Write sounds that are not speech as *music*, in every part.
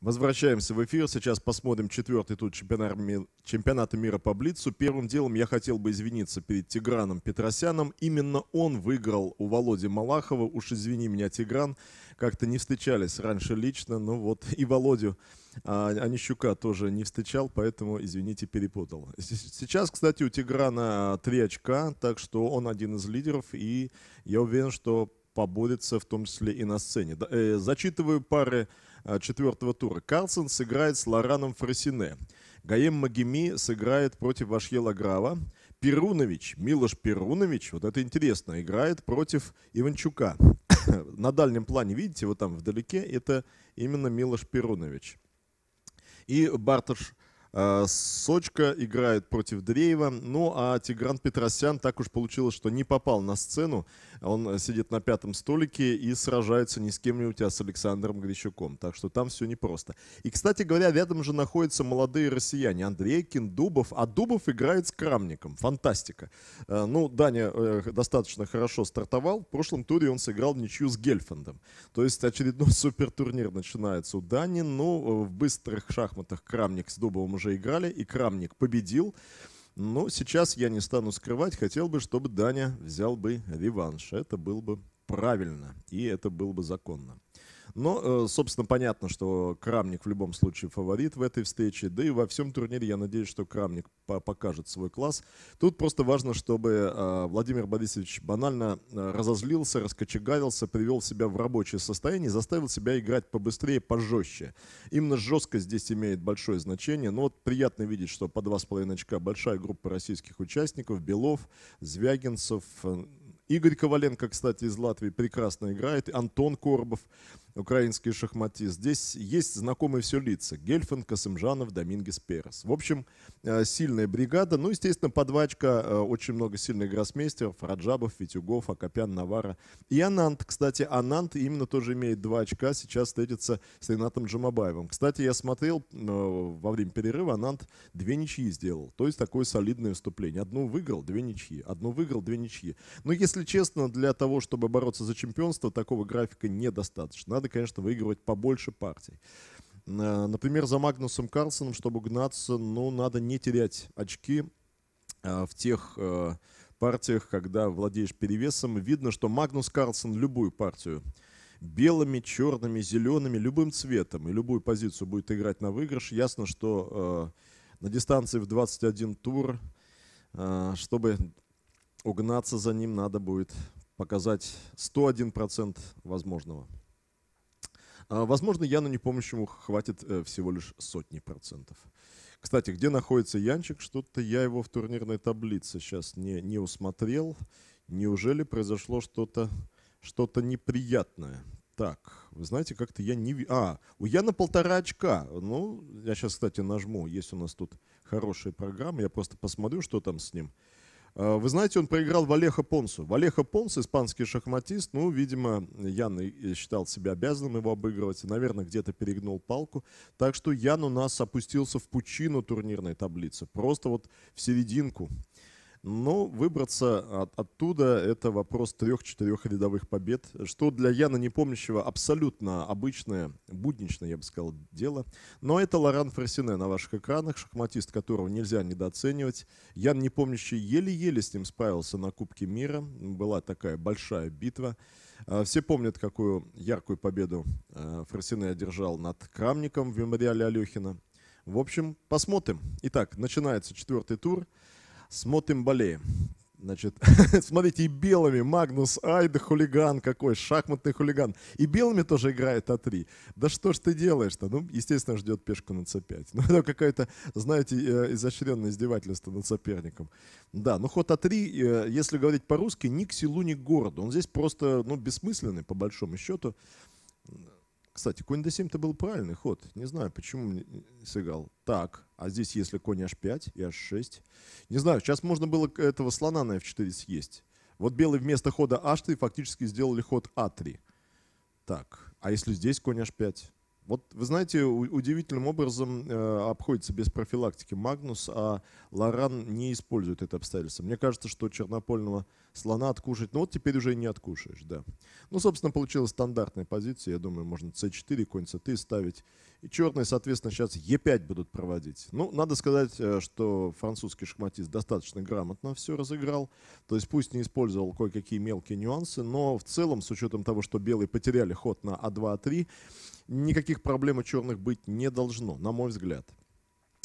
Возвращаемся в эфир. Сейчас посмотрим четвертый тур чемпионата, мира по Блицу. Первым делом я хотел бы извиниться перед Тиграном Петросяном. Именно он выиграл у Володи Малахова. Уж извини меня, Тигран. Как-то не встречались раньше лично. Но вот и Володю а, Онищука тоже не встречал, поэтому, извините, перепутал. Сейчас, кстати, у Тиграна а, три очка, так что он один из лидеров. И я уверен, что поборется в том числе и на сцене. Э, зачитываю пары Э, четвертого тура. Карлсон сыграет с Лораном Фросине. Гаем Магими сыграет против Вашьела Грава. Перунович, Милош Перунович, вот это интересно, играет против Иванчука. *coughs* На дальнем плане, видите, вот там вдалеке, это именно Милош Перунович. И Бартош Э, Сочка играет против Дреева. Ну, а Тигран Петросян так уж получилось, что не попал на сцену. Он сидит на пятом столике и сражается ни с кем-нибудь, а с Александром Грищуком. Так что там все непросто. И, кстати говоря, рядом же находятся молодые россияне. Андрей Кин, Дубов. А Дубов играет с Крамником. Фантастика. Э, ну, Даня э, достаточно хорошо стартовал. В прошлом туре он сыграл ничью с Гельфандом. То есть очередной *laughs* супертурнир начинается у Дани. Ну, в быстрых шахматах Крамник с Дубовым уже играли, и Крамник победил. Но сейчас я не стану скрывать, хотел бы, чтобы Даня взял бы реванш. Это было бы правильно, и это было бы законно. Но, э, собственно, понятно, что Крамник в любом случае фаворит в этой встрече. Да и во всем турнире я надеюсь, что Крамник покажет свой класс. Тут просто важно, чтобы э, Владимир Борисович банально э, разозлился, раскочегарился, привел себя в рабочее состояние, заставил себя играть побыстрее, пожестче. Именно жесткость здесь имеет большое значение. Но ну вот приятно видеть, что по 2,5 очка большая группа российских участников. Белов, Звягинцев, Игорь Коваленко, кстати, из Латвии прекрасно играет. Антон Коробов украинский шахматист. Здесь есть знакомые все лица. Гельфанд, Касымжанов, Домингес, Перес. В общем, э, сильная бригада. Ну, естественно, подвачка. Э, очень много сильных гроссмейстеров. Раджабов, Витюгов, Акопян, Навара. И Анант, кстати. Анант именно тоже имеет два очка. Сейчас встретится с Ренатом Джамабаевым. Кстати, я смотрел э, во время перерыва, Анант две ничьи сделал. То есть такое солидное выступление. Одну выиграл, две ничьи. Одну выиграл, две ничьи. Но, если честно, для того, чтобы бороться за чемпионство, такого графика недостаточно надо, конечно, выигрывать побольше партий. А, например, за Магнусом Карлсоном, чтобы гнаться, ну, надо не терять очки а, в тех э, партиях, когда владеешь перевесом. Видно, что Магнус Карлсон любую партию белыми, черными, зелеными, любым цветом и любую позицию будет играть на выигрыш. Ясно, что э, на дистанции в 21 тур, э, чтобы угнаться за ним, надо будет показать 101% возможного. А, возможно, Яну не Непомнящему хватит э, всего лишь сотни процентов. Кстати, где находится Янчик? Что-то я его в турнирной таблице сейчас не, не усмотрел. Неужели произошло что-то что, -то, неприятное? Так, вы знаете, как-то я не... А, у Яна полтора очка. Ну, я сейчас, кстати, нажму. Есть у нас тут хорошие программы. Я просто посмотрю, что там с ним. А, вы знаете, он проиграл Валеха Понсу. Валеха Понс, испанский шахматист, ну, видимо, Ян считал себя обязанным его обыгрывать и, наверное, где-то перегнул палку. Так что Ян у нас опустился в пучину турнирной таблицы, просто вот в серединку. Но выбраться от, оттуда – это вопрос трех-четырех рядовых побед, что для Яна Непомнящего абсолютно обычное, будничное, я бы сказал, дело. Но это Лоран Ферсине на ваших экранах, шахматист которого нельзя недооценивать. Ян Непомнящий еле-еле с ним справился на Кубке мира. Была такая большая битва. А, все помнят, какую яркую победу а, Ферсине одержал над Крамником в мемориале Алехина. В общем, посмотрим. Итак, начинается четвертый тур – Смотрим болеем. Значит, *laughs* смотрите, и белыми Магнус, ай да хулиган какой, шахматный хулиган. И белыми тоже играет А3. Да что ж ты делаешь-то? Ну, естественно, ждет пешку на c5. *laughs* Ну, это какое-то, знаете, э, изощренное издевательство над соперником. Да, ну ход А3, э, если говорить по-русски, ни к селу, ни к городу. Он здесь просто, ну, бессмысленный, по большому счету. Кстати, конь d7-то был правильный ход. Не знаю, почему э, сыграл. Так, а здесь если конь h5 и h6. Не знаю, сейчас можно было этого слона на f4 съесть. Вот белый вместо хода h3 фактически сделали ход a3. А так, а если здесь конь h5? Вот, вы знаете, удивительным образом э, обходится без профилактики Магнус, а Лоран не использует это обстоятельство. Мне кажется, что Чернопольного слона откушать. Ну вот теперь уже не откушаешь, да. Ну, собственно, получилась стандартная позиция. Я думаю, можно c4, конь c3 ставить. И черные, соответственно, сейчас e5 будут проводить. Ну, надо сказать, э, что французский шахматист достаточно грамотно все разыграл. То есть пусть не использовал кое-какие мелкие нюансы, но в целом, с учетом того, что белые потеряли ход на а2, а3, никаких проблем у черных быть не должно, на мой взгляд.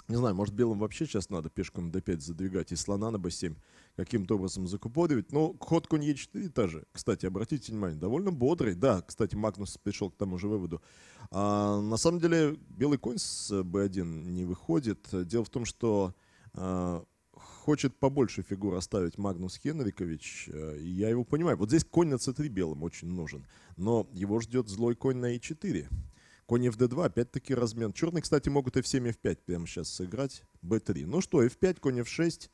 Не знаю, может, белым вообще сейчас надо пешком d5 задвигать и слона на b7 каким-то образом закупоривать. Но ход конь e4 та же. Кстати, обратите внимание, довольно бодрый. Да, кстати, Магнус пришел к тому же выводу. А, на самом деле, белый конь с b1 не выходит. Дело в том, что а, хочет побольше фигур оставить Магнус Хенрикович. А, э, я его понимаю. Вот здесь конь на c3 белым очень нужен. Но его ждет злой конь на e4. Конь fd2, опять-таки размен. Черные, кстати, могут f7, f5 прямо сейчас сыграть. b3. Ну что, f5, конь f6.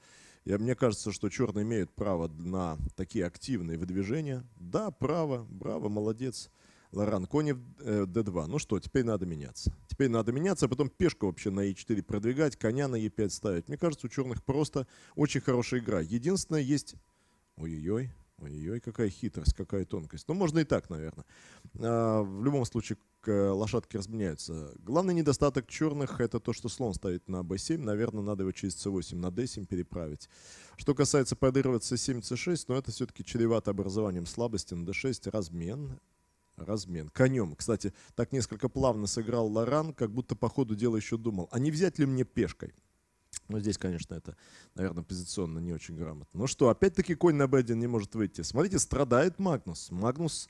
Я, мне кажется, что черные имеют право на такие активные выдвижения. Да, право, браво, молодец. Лоран, конь d2. Ну что, теперь надо меняться. Теперь надо меняться, а потом пешку вообще на e4 продвигать, коня на e5 ставить. Мне кажется, у черных просто очень хорошая игра. Единственное, есть... Ой-ой-ой, Ой-ой, какая хитрость, какая тонкость. Ну, можно и так, наверное. А, в любом случае, э, лошадки разменяются. Главный недостаток черных – это то, что слон стоит на b7. Наверное, надо его через c8 на d7 переправить. Что касается подырва c7, c6, но это все-таки чревато образованием слабости на d6. Размен размен. Конем, кстати, так несколько плавно сыграл Лоран, как будто по ходу дела еще думал, а не взять ли мне пешкой? Но ну, здесь, конечно, это, наверное, позиционно не очень грамотно. Ну что, опять-таки конь на b1 не может выйти. Смотрите, страдает Магнус. Магнус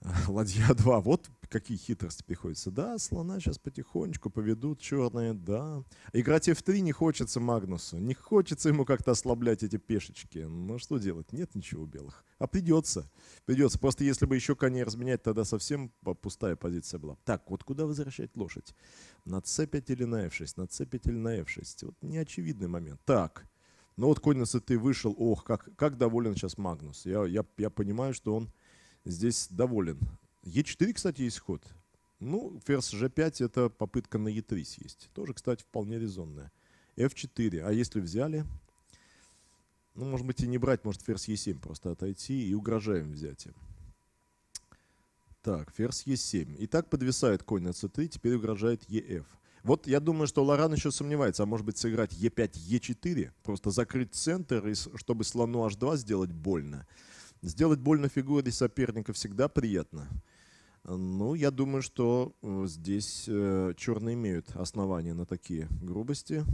э, ладья 2. Вот какие хитрости приходится. Да, слона сейчас потихонечку поведут, черные, да. Играть F3 не хочется Магнусу, не хочется ему как-то ослаблять эти пешечки. Но ну, что делать? Нет ничего у белых. А придется. Придется. Просто если бы еще коней разменять, тогда совсем пустая позиция была. Так, вот куда возвращать лошадь? На c5 или на f6? На c5 или на f6? Вот неочевидный момент. Так, ну вот конь на c3 вышел. Ох, как, как доволен сейчас Магнус. Я, я, я понимаю, что он здесь доволен. Е4, кстати, есть ход. Ну, ферзь g5 это попытка на е 3 съесть. Тоже, кстати, вполне резонная. f4. А если взяли, ну, может быть, и не брать, может, ферзь e7 просто отойти и угрожаем взятием. Так, ферзь e7. И так подвисает конь на c3, теперь угрожает ef. Вот я думаю, что Лоран еще сомневается, а может быть сыграть e5, e4, просто закрыть центр, и, чтобы слону h2 сделать больно. Сделать больно фигуре соперника всегда приятно. Э, ну, я думаю, что э, здесь э, черные имеют основания на такие грубости.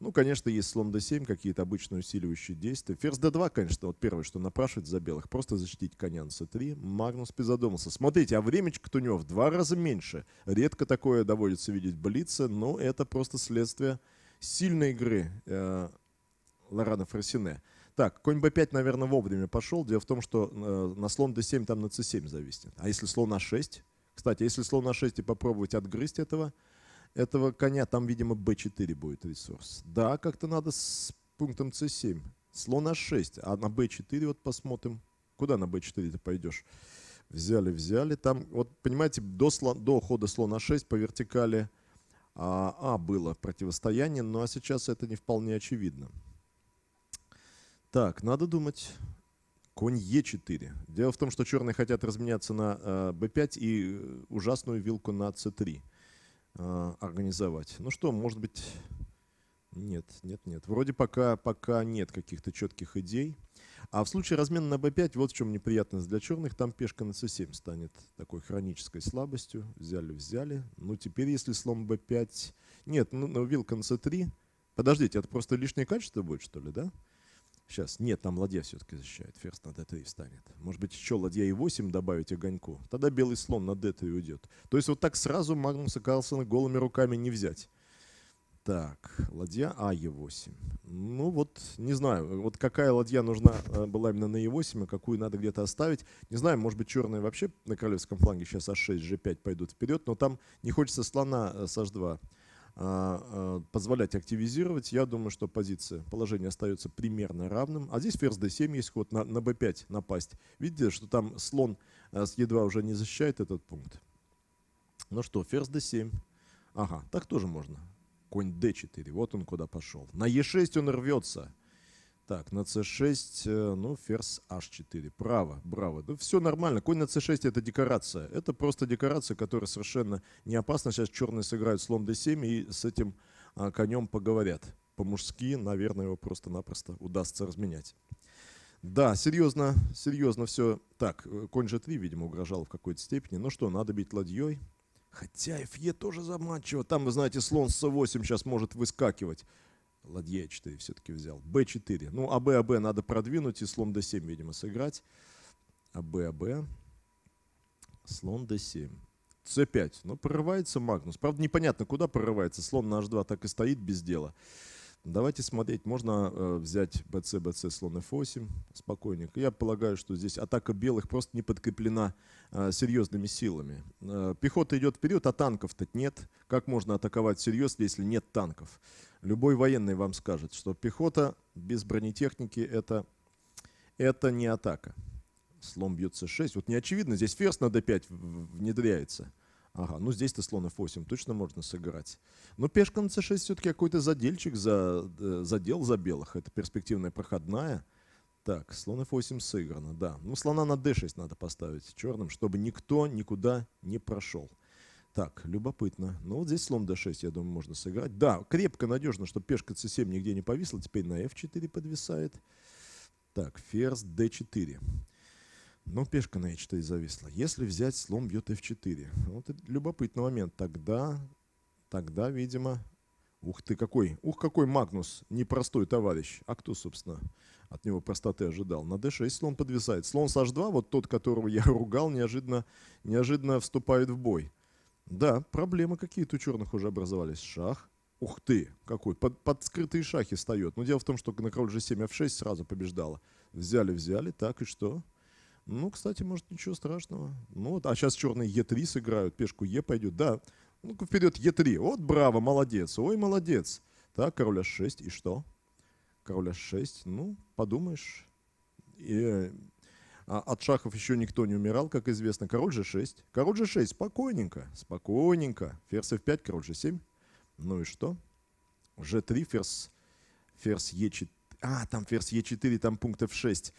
Ну, конечно, есть слон d7, какие-то обычные усиливающие действия. Ферзь d2, конечно, вот первое, что напрашивается за белых. Просто защитить коня на c3. Магнус призадумался. Смотрите, а времечко-то у него в два раза меньше. Редко такое доводится видеть блице, но это просто следствие сильной игры э, Лорана Фросине. Так, конь b5, наверное, вовремя пошел. Дело в том, что э, на слон d7 там на c7 зависит. А если слон a6? Кстати, а если слон a6 и попробовать отгрызть этого, этого коня, там, видимо, b4 будет ресурс. Да, как-то надо с пунктом c7. Слон a6, а на b4 вот посмотрим. Куда на b4 ты пойдешь? Взяли, взяли. Там, вот, понимаете, до, слон, до хода слона 6 по вертикали а, а было противостояние, ну а сейчас это не вполне очевидно. Так, надо думать. Конь Е4. Дело в том, что черные хотят разменяться на э, Б5 и э, ужасную вилку на С3 э, организовать. Ну что, может быть... Нет, нет, нет. Вроде пока, пока нет каких-то четких идей. А в случае размена на b5, вот в чем неприятность для черных, там пешка на c7 станет такой хронической слабостью. Взяли, взяли. Ну, теперь, если слом b5... Нет, ну, ну вилка на c3. Подождите, это просто лишнее качество будет, что ли, да? Сейчас, нет, там ладья все-таки защищает. Ферзь на d3 встанет. Может быть, еще ладья и 8 добавить огоньку. Тогда белый слон на d3 уйдет. То есть вот так сразу Магнуса Карлсона голыми руками не взять. Так, ладья а Е8. Ну вот, не знаю, вот какая ладья нужна э, была именно на Е8, а какую надо где-то оставить. Не знаю, может быть, черные вообще на королевском фланге сейчас А6, G5 пойдут вперед, но там не хочется слона э, с H2 а, а, позволять активизировать, я думаю, что позиция, положение остается примерно равным. А здесь ферзь d7 есть ход на, на b5 напасть. Видите, что там слон а, с е2 уже не защищает этот пункт. Ну что, ферзь d7. Ага, так тоже можно. Конь d4, вот он куда пошел. На e6 он рвется. Так, на c6, э, ну, ферзь h4. Право, браво. Да все нормально. Конь на c6 это декорация. Это просто декорация, которая совершенно не опасна. Сейчас черные сыграют слон d7 и с этим а, конем поговорят. По-мужски, наверное, его просто-напросто удастся разменять. Да, серьезно, серьезно все. Так, э, конь g3, видимо, угрожал в какой-то степени. Ну что, надо бить ладьей. Хотя f e тоже заманчиво. Там, вы знаете, слон с c8 сейчас может выскакивать ладья e4 все-таки взял. b4. Ну, аб, аб надо продвинуть и слон d7, видимо, сыграть. аб, аб. Слон d7. c5. Ну, прорывается Магнус. Правда, непонятно, куда прорывается. Слон на h2 так и стоит без дела. Давайте смотреть, можно э, взять bc, bc, слон f8, спокойник. Я полагаю, что здесь атака белых просто не подкреплена э, серьезными силами. Э, пехота идет вперед, а танков-то нет. Как можно атаковать серьезно, если нет танков? Любой военный вам скажет, что пехота без бронетехники это, это не атака. Слон бьет c6. Вот не очевидно, здесь ферзь на d5 внедряется. Ага, ну здесь-то слон f8 точно можно сыграть. Но пешка на c6 все-таки какой-то задельчик за, э, задел за белых. Это перспективная проходная. Так, слон f8 сыграно, да. Ну, слона на d6 надо поставить черным, чтобы никто никуда не прошел. Так, любопытно. Ну, вот здесь слон d6, я думаю, можно сыграть. Да, крепко, надежно, чтобы пешка c7 нигде не повисла. Теперь на f4 подвисает. Так, ферзь d4 но пешка на h4 зависла. Если взять слон бьет f4, вот это любопытный момент, тогда, тогда, видимо, ух ты какой, ух какой Магнус, непростой товарищ. А кто, собственно, от него простоты ожидал? На d6 слон подвисает. Слон с h2, вот тот, которого я *laughs* ругал, неожиданно, неожиданно вступает в бой. Да, проблемы какие-то у черных уже образовались. Шах, Ух ты, какой, под, под скрытые шахи встает. Но дело в том, что на король g7, f6 сразу побеждала. Взяли, взяли, так и что? Ну, кстати, может, ничего страшного. Ну, вот, а сейчас черные Е3 сыграют, пешку Е пойдет. Да, ну вперед Е3. Вот браво, молодец, ой, молодец. Так, короля 6, и что? Короля 6, ну, подумаешь. И, а, от шахов еще никто не умирал, как известно. Король же 6. Король же 6, спокойненько, спокойненько. Ферзь F5, король же 7. Ну и что? G3, ферзь, ферзь Е4. А, там ферзь Е4, там пункт F6.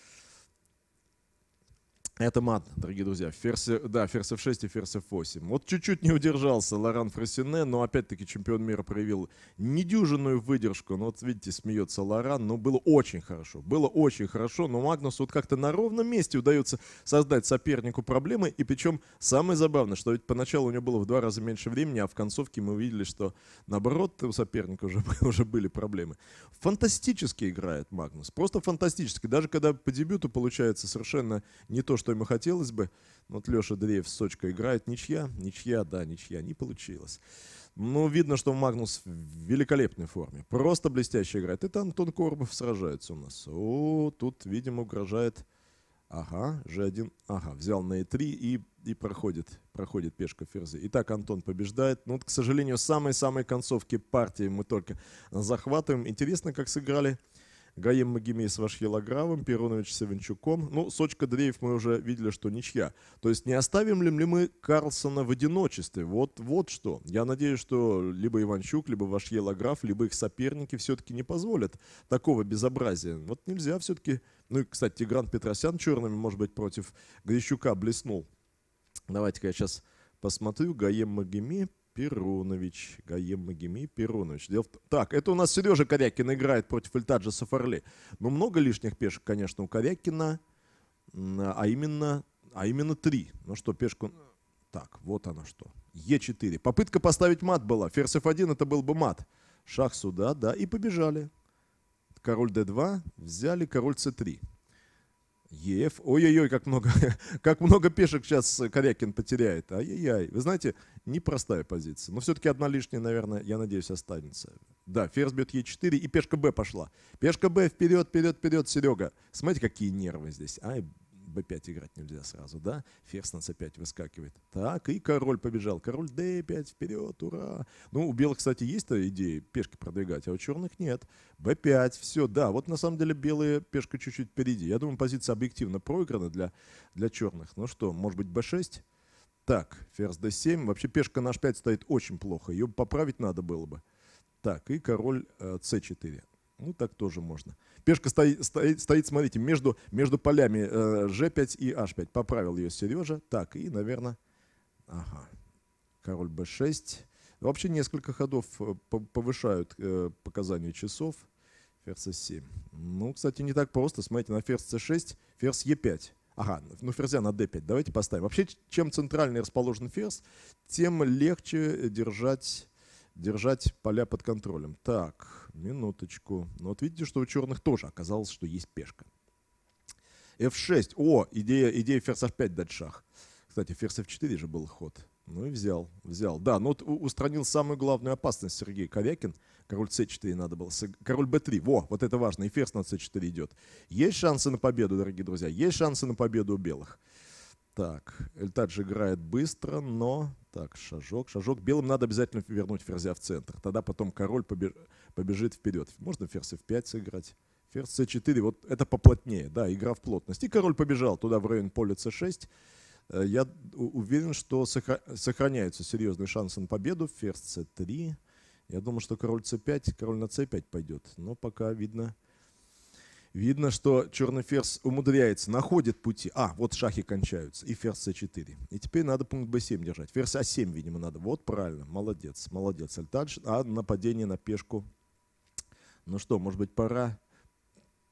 Это мат, дорогие друзья. Ферс, да, Ферс F6 и Ферс F8. Вот чуть-чуть не удержался Лоран Фрасине, но опять-таки чемпион мира проявил недюжинную выдержку. Ну вот видите, смеется Лоран, но было очень хорошо. Было очень хорошо, но Магнус вот как-то на ровном месте удается создать сопернику проблемы. И причем самое забавное, что ведь поначалу у него было в два раза меньше времени, а в концовке мы увидели, что наоборот у соперника уже, *laughs* уже были проблемы. Фантастически играет Магнус, просто фантастически. Даже когда по дебюту получается совершенно не то, что что ему хотелось бы. Вот Леша Дреев с Сочка играет. Ничья, ничья, да, ничья. Не получилось. Ну, видно, что Магнус в великолепной форме. Просто блестяще играет. Это Антон Корбов сражается у нас. О, тут, видимо, угрожает... Ага, G1, ага, взял на E3 и, и проходит, проходит пешка ферзи. Итак, Антон побеждает. Ну, вот, к сожалению, самой-самой концовки партии мы только захватываем. Интересно, как сыграли Гаем Магимей с Вашьелагравом, Перунович с Иванчуком. Ну, Сочка Дреев мы уже видели, что ничья. То есть не оставим ли мы Карлсона в одиночестве? Вот, вот что. Я надеюсь, что либо Иванчук, либо Вашьелаграф, либо их соперники все-таки не позволят такого безобразия. Вот нельзя все-таки... Ну и, кстати, Тигран Петросян черными, может быть, против Грищука блеснул. Давайте-ка я сейчас посмотрю. Гаем Магими, Перунович, Гаем Магими Перунович. Дело в... Так, это у нас Сережа Корякин играет против Эльтаджа Сафарли. Но ну, много лишних пешек, конечно, у Корякина, а именно, а именно три. Ну что, пешку... Так, вот она что. Е4. Попытка поставить мат была. Ферзь F1 это был бы мат. Шах сюда, да, и побежали. Король D2, взяли король C3. ЕФ. Ой-ой-ой, как много, *laughs* как много пешек сейчас э, Корякин потеряет. Ай-яй-яй. Вы знаете, непростая позиция. Но все-таки одна лишняя, наверное, я надеюсь, останется. Да, ферзь бьет Е4, и пешка Б пошла. Пешка Б вперед, вперед, вперед, Серега. Смотрите, какие нервы здесь. Ай, b5 играть нельзя сразу, да? Ферзь на c5 выскакивает. Так, и король побежал. Король d5, вперед, ура! Ну, у белых, кстати, есть-то идеи пешки продвигать, а у черных нет. b5, все, да. Вот на самом деле белые пешка чуть-чуть впереди. Я думаю, позиция объективно проиграна для, для черных. Ну что, может быть, b6? Так, ферзь d7. Вообще пешка на h5 стоит очень плохо. Ее поправить надо было бы. Так, и король c4. Э, ну, так тоже можно. Пешка стоит, стоит, стоит смотрите, между, между полями G5 э, и H5. Поправил ее Сережа. Так, и, наверное, ага, король B6. Вообще несколько ходов э, повышают э, показания часов. Ферзь c7. Ну, кстати, не так просто. Смотрите, на ферзь c6, ферзь e5. Ага, ну ферзя на d5. Давайте поставим. Вообще, чем центральнее расположен ферзь, тем легче держать держать поля под контролем. Так, минуточку. Ну вот видите, что у черных тоже оказалось, что есть пешка. F6. О, идея, идея ферзь F5 дать шах. Кстати, ферзь F4 же был ход. Ну и взял, взял. Да, но ну вот устранил самую главную опасность Сергей Ковякин. Король c4 надо было. Король b3. Во, вот это важно. И ферзь на c4 идет. Есть шансы на победу, дорогие друзья. Есть шансы на победу у белых. Так, Эльтадж играет быстро, но так, шажок, шажок. Белым надо обязательно вернуть ферзя в центр. Тогда потом король побеж... побежит вперед. Можно ферзь f5 сыграть. Ферзь c4, вот это поплотнее, да, игра в плотность. И король побежал туда в район поля c6. Я уверен, что сохраняются серьезные шансы на победу. Ферзь c3. Я думаю, что король c5, король на c5 пойдет. Но пока видно, Видно, что черный ферзь умудряется, находит пути. А, вот шахи кончаются, и ферзь c4. И теперь надо пункт b7 держать. Ферзь a7, а видимо, надо. Вот правильно, молодец, молодец. Альтадж, а нападение на пешку. Ну что, может быть, пора...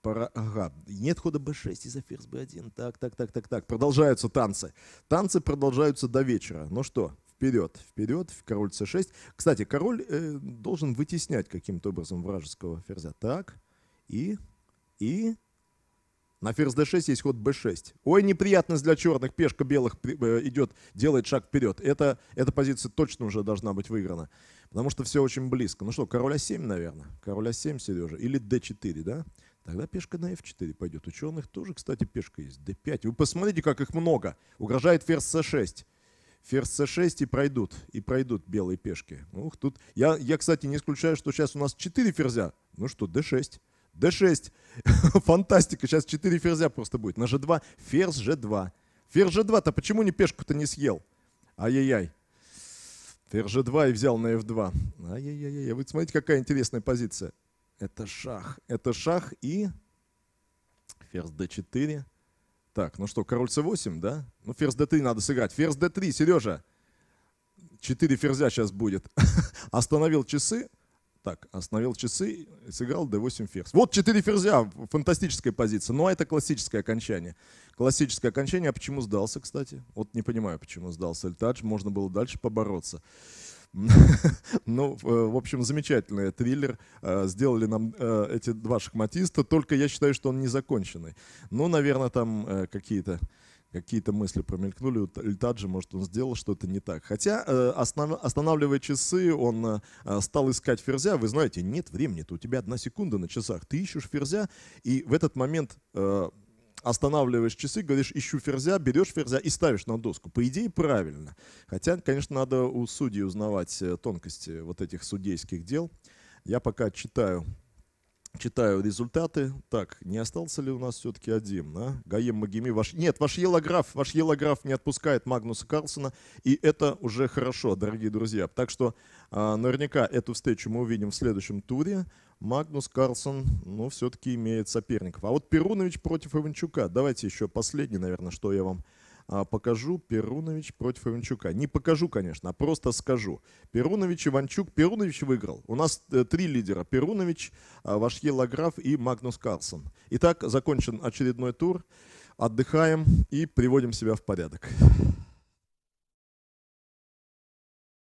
Пора, ага, нет хода b6 из за ферзь b1. Так, так, так, так, так. Продолжаются танцы. Танцы продолжаются до вечера. Ну что, вперед, вперед, король c6. Кстати, король э, должен вытеснять каким-то образом вражеского ферзя. Так, и и... На ферзь d6 есть ход b6. Ой, неприятность для черных. Пешка белых э, идет, делает шаг вперед. Это, эта позиция точно уже должна быть выиграна. Потому что все очень близко. Ну что, король а7, наверное. Король а7, Сережа. Или d4, да? Тогда пешка на f4 пойдет. У черных тоже, кстати, пешка есть. d5. Вы посмотрите, как их много. Угрожает ферзь c6 ферзь c6 и пройдут, и пройдут белые пешки. Ух, тут я, я, кстати, не исключаю, что сейчас у нас 4 ферзя. Ну что, d6 d6. *laughs* Фантастика, сейчас 4 ферзя просто будет. На g2, ферзь g2. Ферзь g2-то почему не пешку-то не съел? Ай-яй-яй. Ферзь g2 и взял на f2. Ай-яй-яй, а вы смотрите, какая интересная позиция. Это шах, это шах и ферзь d4. Так, ну что, король c8, да? Ну, ферзь d3 надо сыграть. Ферзь d3, Сережа. 4 ферзя сейчас будет. *laughs* Остановил часы. Так, остановил часы, сыграл d8 ферзь. Вот 4 ферзя, фантастическая позиция. Но ну, а это классическое окончание. Классическое окончание, а почему сдался, кстати? Вот не понимаю, почему сдался Эльтадж, можно было дальше побороться. *laughs* Ну, э, в общем, замечательный триллер. Э, сделали нам э, эти два шахматиста, только я считаю, что он незаконченный. Ну, наверное, там какие-то какие-то мысли промелькнули, Эльтаджи, может, он сделал что-то не так. Хотя, э, останавливая часы, он э, стал искать ферзя. Вы знаете, нет времени-то, у тебя одна секунда на часах. Ты ищешь ферзя, и в этот момент э, останавливаешь часы, говоришь, ищу ферзя, берешь ферзя и ставишь на доску. По идее, правильно. Хотя, конечно, надо у судей узнавать тонкости вот этих судейских дел. Я пока читаю Читаю результаты. Так, не остался ли у нас все-таки один, а? Гаем Магими, ваш... Нет, ваш Елограф, ваш Елограф не отпускает Магнуса Карлсона, и это уже хорошо, дорогие друзья. Так что э, наверняка эту встречу мы увидим в следующем туре. Магнус Карлсон, ну, все-таки имеет соперников. А вот Перунович против Иванчука. Давайте еще последний, наверное, что я вам а, покажу Перунович против Иванчука. Не покажу, конечно, а просто скажу. Перунович, Иванчук. Перунович выиграл. У нас э, три лидера. Перунович, а, Вашье Лаграф и Магнус Карлсон. Итак, закончен очередной тур. Отдыхаем и приводим себя в порядок.